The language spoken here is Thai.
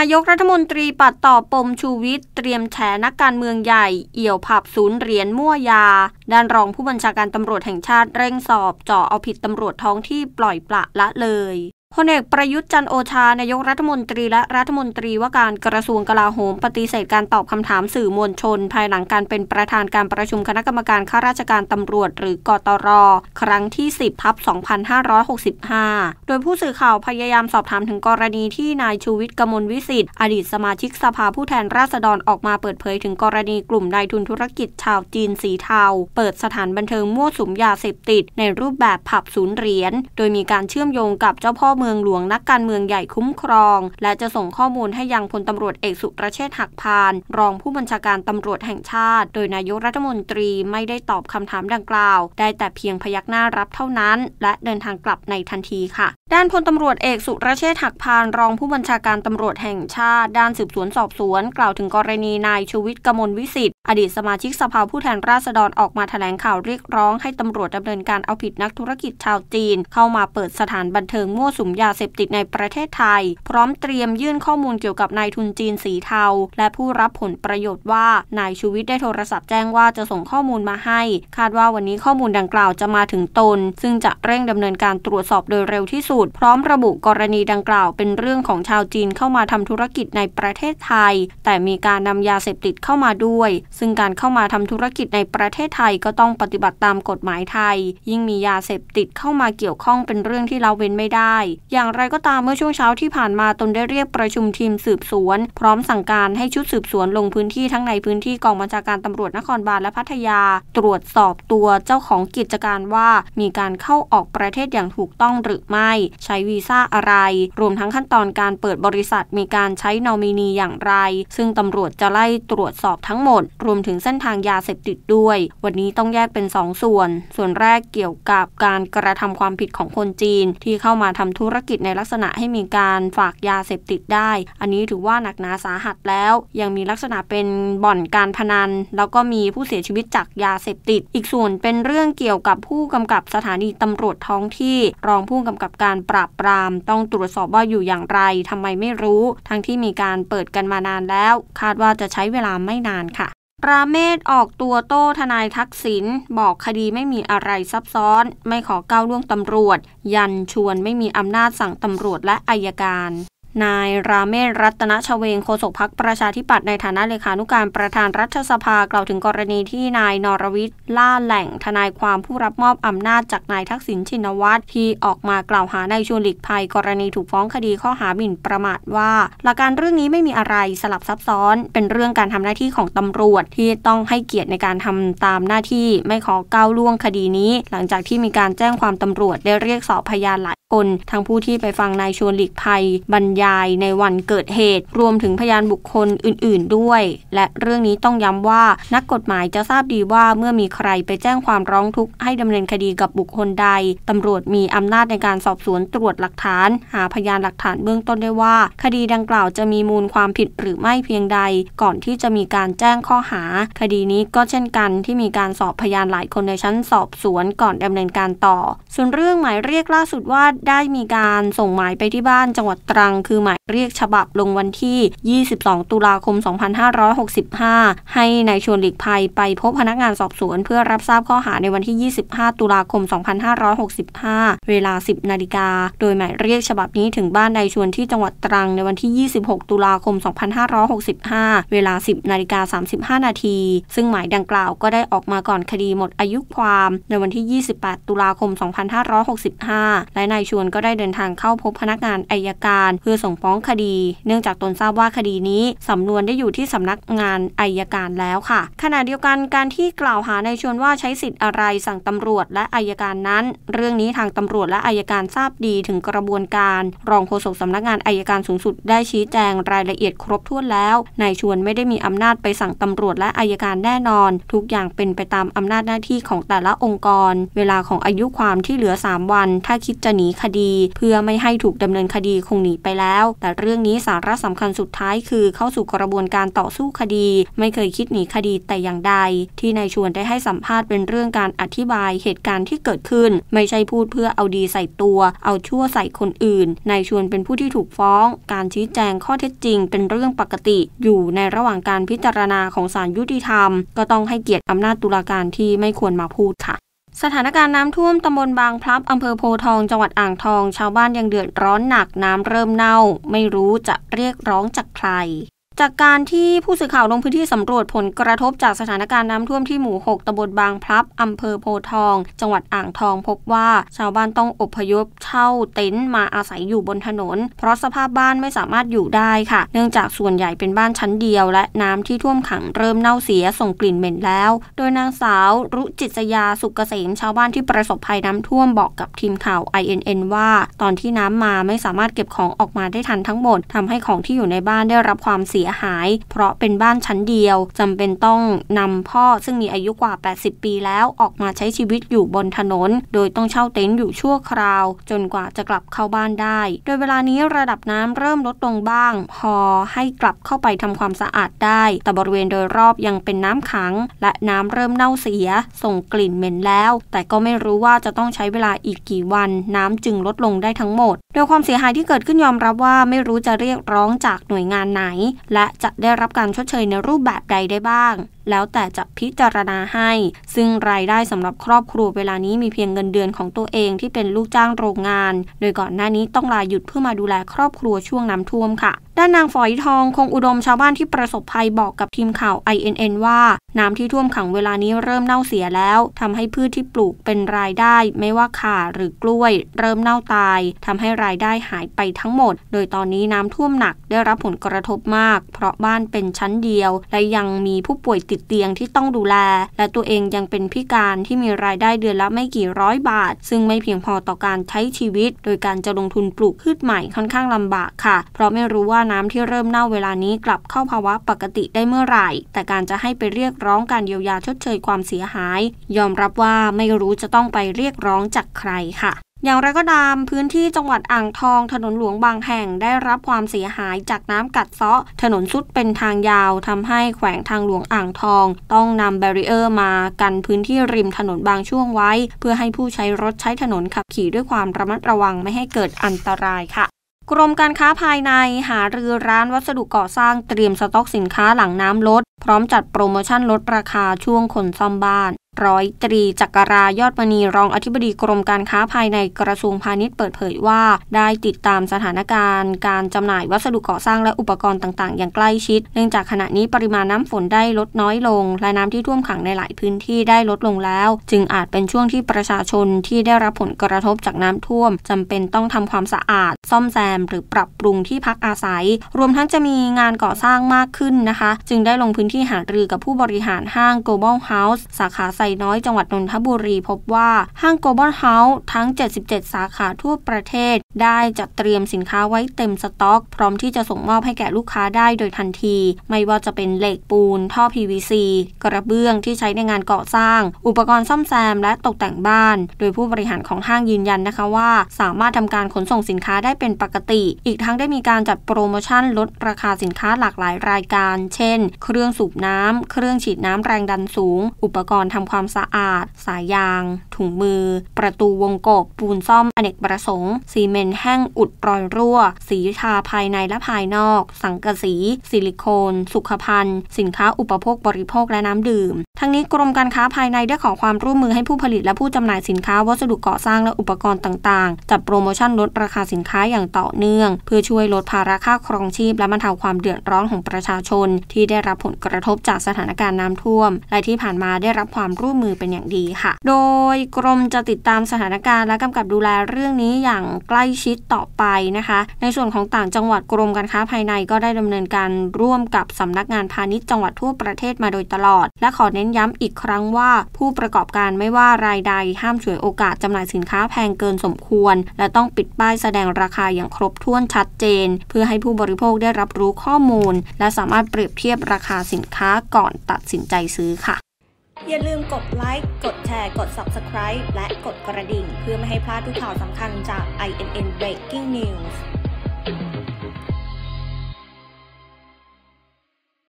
นายกรัฐมนตรีปัดตอบปมชูวิทย์เตรียมแฉนักการเมืองใหญ่ เอี่ยวผับศูนย์เหรียญมั่วยา ด้านรองผู้บัญชาการตำรวจแห่งชาติเร่งสอบ เจาะเอาผิดตำรวจท้องที่ปล่อยปละละเลยพลเอกประยุทธ์จันโอชานายกรัฐมนตรีและรัฐมนตรีว่าการกระทรวงกลาโหม ปฏิเสธการตอบคำถามสื่อมวลชนภายหลังการเป็นประธานการประชุมคณะกรรมการข้าราชการตำรวจ หรือกตรครั้งที่ 10ทับ 2565 โดยผู้สื่อข่าวพยายามสอบถามถึงกรณีที่นายชูวิทย์กมลวิสิทธิ์อดีตสมาชิกสภาผู้แทนราษฎรออกมาเปิดเผยถึงกรณีกลุ่มนายทุนธุรกิจชาวจีนสีเทาเปิดสถานบันเทิงมั่วสุมยาเสพติดในรูปแบบผับศูนย์เหรียญโดยมีการเชื่อมโยงกับเจ้าพ่อเมืองหลวงนักการเมืองใหญ่คุ้มครอง และจะส่งข้อมูลให้ยังพลตำารวจเอกสุรเชษฐหักพาน รองผู้บัญชาการตำรวจแห่งชาติ โดยนายกรัฐมนตรีไม่ได้ตอบคำถามดังกล่าว ได้แต่เพียงพยักหน้ารับเท่านั้น และเดินทางกลับในทันทีค่ะด้านพลตำรวจเอกสุรเชษฐ์หักพานรองผู้บัญชาการตำรวจแห่งชาติด้านสืบสวนสอบสวนกล่าวถึงกรณีนายชูวิทย์กมลวิสิทธิ์อดีตสมาชิกสภาผู้แทนราษฎรออกมาแถลงข่าวเรียกร้องให้ตำรวจดำเนินการเอาผิดนักธุรกิจชาวจีน เข้ามาเปิดสถานบันเทิงมั่วสุมยาเสพติดในประเทศไทย พร้อมเตรียมยื่นข้อมูลเกี่ยวกับนายทุนจีนสีเทา และผู้รับผลประโยชน์ว่านายชูวิทย์ได้โทรศัพท์แจ้งว่าจะส่งข้อมูลมาให้ คาดว่าวันนี้ข้อมูลดังกล่าวจะมาถึงตน ซึ่งจะเร่งดำเนินการตรวจสอบโดยเร็วที่สุดูตรพร้อมระบุกรณีดังกล่าวเป็นเรื่องของชาวจีนเข้ามาทำธุรกิจในประเทศไทย แต่มีการนำยาเสพติดเข้ามาด้วย ซึ่งการเข้ามาทำธุรกิจในประเทศไทยก็ต้องปฏิบัติตามกฎหมายไทย ยิ่งมียาเสพติดเข้ามาเกี่ยวข้องเป็นเรื่องที่เราเว้นไม่ได้ อย่างไรก็ตามเมื่อช่วงเช้าที่ผ่านมาตนได้เรียกประชุมทีมสืบสวนพร้อมสั่งการให้ชุดสืบสวนลงพื้นที่ทั้งในพื้นที่กองบัญชาการตำรวจนครบาลและพัทยา ตรวจสอบตัวเจ้าของกิจการว่า มีการเข้าออกประเทศอย่างถูกต้องหรือไม่ใช้วีซ่าอะไร รวมทั้งขั้นตอนการเปิดบริษัท มีการใช้นอมินีอย่างไร ซึ่งตำรวจจะไล่ตรวจสอบทั้งหมด รวมถึงเส้นทางยาเสพติดด้วย วันนี้ต้องแยกเป็น 2สส่วน ส่วนแรกเกี่ยวกับการกระทำความผิดของคนจีน ที่เข้ามาทำธุรกิจในลักษณะให้มีการฝากยาเสพติดได้ อันนี้ถือว่าหนักหนาสาหัสแล้ว ยังมีลักษณะเป็นบ่อนการพนัน แล้วก็มีผู้เสียชีวิตจากยาเสพติด อีกส่วนเป็นเรื่องเกี่ยวกับผู้กำกับสถานีตำรวจท้องที่รองผู้กำกับการการปราบปราม ต้องตรวจสอบว่าอยู่อย่างไรทำไมไม่รู้ ทั้งที่มีการเปิดกันมานานแล้ว คาดว่าจะใช้เวลาไม่นานค่ะ ราเมศออกตัวโต้ทนายทักษิณบอกคดีไม่มีอะไรซับซ้อน ไม่ขอก้าวล่วงตำรวจ ยันชวนไม่มีอำนาจสั่งตำรวจและอายการนายราเมศรัตนชเวงโฆษกพักประชาธิปัตย์ในฐานะเลขานุการประธานรัฐสภากล่าวถึงกรณีที่นายนรวิทย์ล่าแหล่งทนายความผู้รับมอบอำนาจจากนายทักษิณชินวัตรที่ออกมากล่าวหานายชวนหลีกภัย กรณีถูกฟ้องคดีข้อหาหมิ่นประมาทว่าหลักการเรื่องนี้ไม่มีอะไรสลับซับซ้อนเป็นเรื่องการทำหน้าที่ของตำรวจที่ต้องให้เกียรติในการทำตามหน้าที่ไม่ขอก้าวล่วงคดีนี้ หลังจากที่มีการแจ้งความตำรวจได้เรียกสอบพยานหลายคนทั้งผู้ที่ไปฟังนายชวนหลีกภัยบรรยายในวันเกิดเหตุ รวมถึงพยานบุคคลอื่น ๆด้วย และเรื่องนี้ต้องย้ำว่านักกฎหมายจะทราบดีว่าเมื่อมีใครไปแจ้งความร้องทุกข์ให้ดำเนินคดีกับบุคคลใดตำรวจมีอำนาจในการสอบสวนตรวจหลักฐาน หาพยานหลักฐานเบื้องต้นได้ว่า คดีดังกล่าวจะมีมูลความผิดหรือไม่เพียงใด ก่อนที่จะมีการแจ้งข้อหาคดีนี้ก็เช่นกันที่มีการสอบพยานหลายคนในชั้นสอบสวนก่อนดำเนินการต่อ ส่วนเรื่องหมายเรียกล่าสุดว่าได้มีการส่งหมายไปที่บ้านจังหวัดตรังคือหมายเรียกฉบับลงวันที่ 22 ตุลาคม 2565 ให้ในายชวนหลีกภัยไปพบพนักงานสอบสวน เพื่อรับทราบข้อหาในวันที่ 25 ตุลาคม 2565 เวลา 10 นาฬิกา โดยหมายเรียกฉบับนี้ถึงบ้านนายชวนที่จังหวัดตรังในวันที่ 26 ตุลาคม 2565 เวลา 10 นาฬิกา 35 นาที ซึ่งหมายดังกล่าวก็ได้ออกมาก่อนคดีหมดอายุความในวันที่ 28 ตุลาคม 2565 และนายชวนก็ได้เดินทางเข้าพบพนักงานอายการเพื่อส่งฟ้องคดี เนื่องจากตนทราบว่าคดีนี้สำนวนได้อยู่ที่สำนักงานอายการแล้วค่ะ ขณะเดียวกันการที่กล่าวหาในชวนว่าใช้สิทธิ์อะไรสั่งตำรวจและอายการนั้น เรื่องนี้ทางตำรวจและอายการทราบดีถึงกระบวนการ รองโฆษกสำนักงานอายการสูงสุด ได้ชี้แจงรายละเอียดครบถ้วนแล้วนายชวนไม่ได้มีอำนาจไปสั่งตำรวจและอายการแน่นอน ทุกอย่างเป็นไปตามอำนาจหน้าที่ของแต่ละองค์กร เวลาของอายุความที่เหลือ 3 วัน ถ้าคิดจะหนีคดี เพื่อไม่ให้ถูกดำเนินคดีคงหนีไปแล้วแต่แต่เรื่องนี้สาระสำคัญสุดท้ายคือเข้าสู่กระบวนการต่อสู้คดี ไม่เคยคิดหนีคดีแต่อย่างใด ที่นายชวนได้ให้สัมภาษณ์เป็นเรื่องการอธิบายเหตุการณ์ที่เกิดขึ้น ไม่ใช่พูดเพื่อเอาดีใส่ตัว เอาชั่วใส่คนอื่นนายชวนเป็นผู้ที่ถูกฟ้อง การชี้แจงข้อเท็จจริงเป็นเรื่องปกติ อยู่ในระหว่างการพิจารณาของศาลยุติธรรมก็ต้องให้เกียรติอำนาจตุลาการที่ไม่ควรมาพูดค่ะสถานการณ์น้ำท่วมตำบลบางพลับอำเภอโพทองจังหวัดอ่างทอง ชาวบ้านยังเดือดร้อนหนักน้ำเริ่มเน่าไม่รู้จะเรียกร้องจากใครจากการที่ผู้สื่อข่าวลงพื้นที่สำรวจผลกระทบจากสถานการณ์น้ำท่วมที่หมู่ 6ตบลบางพลับอำเภอโพทอง จังหวัดอ่างทองพบว่า ชาวบ้านต้องอพยพเช่าเต็นท์มาอาศัยอยู่บนถนน เพราะสภาพบ้านไม่สามารถอยู่ได้ค่ะ เนื่องจากส่วนใหญ่เป็นบ้านชั้นเดียวและน้ำที่ท่วมขังเริ่มเน่าเสียส่งกลิ่นเหม็นแล้ว โดยนางสาวรุจิตยาสุกเกษมชาวบ้านที่ประสบภัยน้ำท่วมบอกกับทีมข่าว INN ว่า ตอนที่น้ำมาไม่สามารถเก็บของออกมาได้ทันทั้งหมดทำให้ของที่อยู่ในบ้านได้รับความเสียยหายเพราะเป็นบ้านชั้นเดียว จำเป็นต้องนำพ่อซึ่งมีอายุกว่า 80 ปีแล้วออกมาใช้ชีวิตอยู่บนถนน โดยต้องเช่าเต็นท์อยู่ชั่วคราว จนกว่าจะกลับเข้าบ้านได้ โดยเวลานี้ระดับน้ำเริ่มลดลงบ้าง พอให้กลับเข้าไปทำความสะอาดได้ แต่บริเวณโดยรอบยังเป็นน้ำขังและน้ำเริ่มเน่าเสีย ส่งกลิ่นเหม็นแล้ว แต่ก็ไม่รู้ว่าจะต้องใช้เวลาอีกกี่วันน้ำจึงลดลงได้ทั้งหมดโดยความเสียหายที่เกิดขึ้นยอมรับว่าไม่รู้จะเรียกร้องจากหน่วยงานไหนและจะได้รับการชดเชยในรูปแบบใดได้บ้างแล้วแต่จะพิจารณาให้ ซึ่งรายได้สำหรับครอบครัว เวลานี้มีเพียงเงินเดือนของตัวเองที่เป็นลูกจ้างโรงงาน โดยก่อนหน้านี้ต้องลาหยุดเพื่อมาดูแลครอบครัวช่วงน้ำท่วมค่ะ ด้านนางฝอยทองคงอุดมชาวบ้านที่ประสบภัยบอกกับทีมข่าว INN ว่า น้ำที่ท่วมขังเวลานี้เริ่มเน่าเสียแล้วทำให้พืชที่ปลูกเป็นรายได้ ไม่ว่าข่าหรือกล้วย เริ่มเน่าตายทำให้รายได้หายไปทั้งหมด โดยตอนนี้น้ำท่วมหนักได้รับผลกระทบมาก เพราะบ้านเป็นชั้นเดียว และยังมีผู้ป่วยติดดเตียงที่ต้องดูแล และตัวเองยังเป็นพิการที่มีรายได้เดือนละไม่กี่ร้อยบาท ซึ่งไม่เพียงพอต่อการใช้ชีวิต โดยการจะลงทุนปลูกพืชใหม่ค่อนข้างลำบากค่ะเพราะไม่รู้ว่าน้ำที่เริ่มเน่าเวลานี้กลับเข้าภาวะปกติได้เมื่อไหร่ แต่การจะให้ไปเรียกร้องการเยียวยาชดเชยความเสียหาย ยอมรับว่าไม่รู้จะต้องไปเรียกร้องจากใครค่ะอย่างไรก็ตามพื้นที่จังหวัดอ่างทอง ถนนหลวงบางแห่งได้รับความเสียหายจากน้ำกัดเซาะถนนสุดเป็นทางยาวทำให้แขวงทางหลวงอ่างทอง ต้องนำแบรีเออร์มากันพื้นที่ริมถนนบางช่วงไว้ เพื่อให้ผู้ใช้รถใช้ถนนขับขี่ด้วยความระมัดระวังไม่ให้เกิดอันตรายค่ะ กรมการค้าภายในหารือร้านวัสดุก่อสร้างเตรียมสต็อกสินค้าหลังน้ำลด พร้อมจัดโปรโมชั่นลดราคาช่วงคนซ่อมบ้านร้อยตรีจักรรายอดมณีรองอธิบดีกรมการค้าภายในกระทรวงพาณิชย์ เปิดเผยว่า ได้ติดตามสถานการณ์ การจำหน่ายวัสดุก่อสร้างและอุปกรณ์ต่าง ๆอย่างใกล้ชิด เนื่องจากขณะนี้ปริมาณน้ำฝนได้ลดน้อยลงและน้ำที่ท่วมขังในหลายพื้นที่ได้ลดลงแล้ว จึงอาจเป็นช่วงที่ประชาชนที่ได้รับผลกระทบจากน้ำท่วมจำเป็นต้องทำความสะอาด ซ่อมแซม หรือปรับปรุงที่พักอาศัย รวมทั้งจะมีงานก่อสร้างมากขึ้นนะคะ จึงได้ลงพื้นที่หารือกับผู้บริหารห้าง Global House สาขาไซน้อยจังหวัดนนทบุรีพบว่า ห้างโกลบอลเฮาส์ทั้ง 77 สาขาทั่วประเทศได้จัดเตรียมสินค้าไว้เต็มสต็อก พร้อมที่จะส่งมอบให้แก่ลูกค้าได้โดยทันที ไม่ว่าจะเป็นเหล็กปูนท่อ PVC กระเบื้องที่ใช้ในงานก่อสร้าง อุปกรณ์ซ่อมแซมและตกแต่งบ้าน โดยผู้บริหารของห้างยืนยันนะคะว่า สามารถทำการขนส่งสินค้าได้เป็นปกติ อีกทั้งได้มีการจัดโปรโมชั่นลดราคาสินค้าหลากหลายรายการ เช่น เครื่องสูบน้ำ เครื่องฉีดน้ำแรงดันสูง อุปกรณ์ทำความความสะอาด สายยาง ถุงมือ ประตูวงกบ ปูนซ่อมอเนกประสงค์ ซีเมนต์แห้งอุดรอยรั่ว สีทาภายในและภายนอก สังกะสีซิลิโคน สุขภัณฑ์ สินค้าอุปโภคบริโภคและน้ำดื่ม ทั้งนี้กรมการค้าภายในได้ขอความร่วมมือให้ผู้ผลิตและผู้จำหน่ายสินค้าวัสดุก่อสร้างและอุปกรณ์ต่างๆจัดโปรโมชั่นลดราคาสินค้าอย่างต่อเนื่อง เพื่อช่วยลดภาระค่าครองชีพและบรรเทาความเดือดร้อนของประชาชน ที่ได้รับผลกระทบจากสถานการณ์น้ำท่วมและที่ผ่านมาได้รับความร่วร่วมมือเป็นอย่างดีค่ะ โดยกรมจะติดตามสถานการณ์และกำกับดูแลเรื่องนี้อย่างใกล้ชิดต่อไปนะคะ ในส่วนของต่างจังหวัดกรมการค้าภายในก็ได้ดำเนินการ ร่วมกับสำนักงานพาณิชย์ จังหวัด ทั่วประเทศมาโดยตลอด และขอเน้นย้ำอีกครั้งว่า ผู้ประกอบการไม่ว่ารายใดห้ามฉวยโอกาสจำหน่ายสินค้าแพงเกินสมควร และต้องปิดป้ายแสดงราคาอย่างครบถ้วนชัดเจน เพื่อให้ผู้บริโภคได้รับรู้ข้อมูล และสามารถเปรียบเทียบราคาสินค้าก่อนตัดสินใจซื้อค่ะอย่าลืมกดไลค์ กดแชร์ กด Subscribe และกดกระดิ่งเพื่อไม่ให้พลาดทุกข่าวสำคัญจาก INN Breaking News